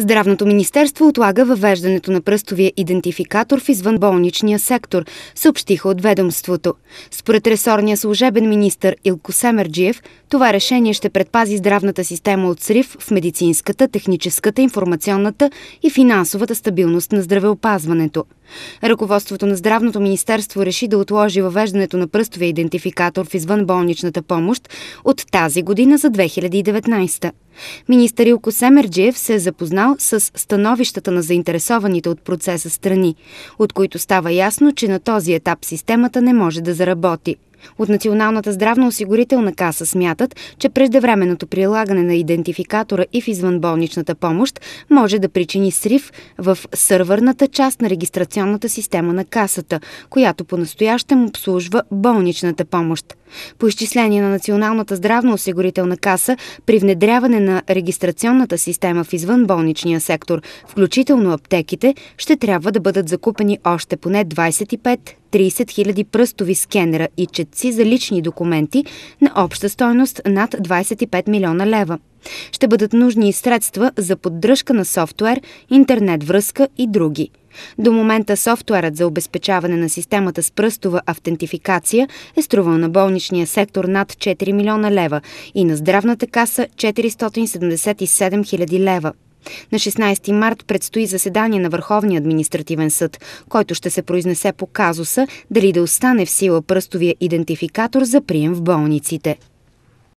Здравното министерство отлага въвеждането на пръстовия идентификатор в извънболничния сектор, съобщиха от ведомството. Според ресорния служебен министр Илко Семерджиев, това решение ще предпази здравната система от срив в медицинската, техническата, информационната и финансовата стабилност на здравеопазването. Ръководството на Здравното министерство реши да отложи въвеждането на пръстовия идентификатор в извънболничната помощ от тази година за 2019. Министър Илко Семерджиев се е запознал с становищата на заинтересованите от процеса страни, от които става ясно, че на този етап системата не може да заработи – от Националната здравноосигурителна каса смятат, че преждевременното прилагане на идентификатора и в извънболничната помощ може да причини срив в сървърната част на регистрационната система на касата, която по-настоящем обслужва болничната помощ. По изчисление на Националната здравноосигурителна каса, при внедряване на регистрационната система в извънболничния сектор, включително аптеките, ще трябва да бъдат закупени още поне 25 30 000 пръстови скенера и четци за лични документи на обща стойност над 25 милиона лева. Ще бъдат нужни и средства за поддръжка на софтуер, интернет връзка и други. До момента софтуерът за обезпечаване на системата с пръстова автентификация е струвал на болничния сектор над 4 милиона лева и на здравната каса 477 хиляди лева. На 16 март предстои заседание на Върховния административен съд, който ще се произнесе по казуса дали да остане в сила пръстовия идентификатор за прием в болниците.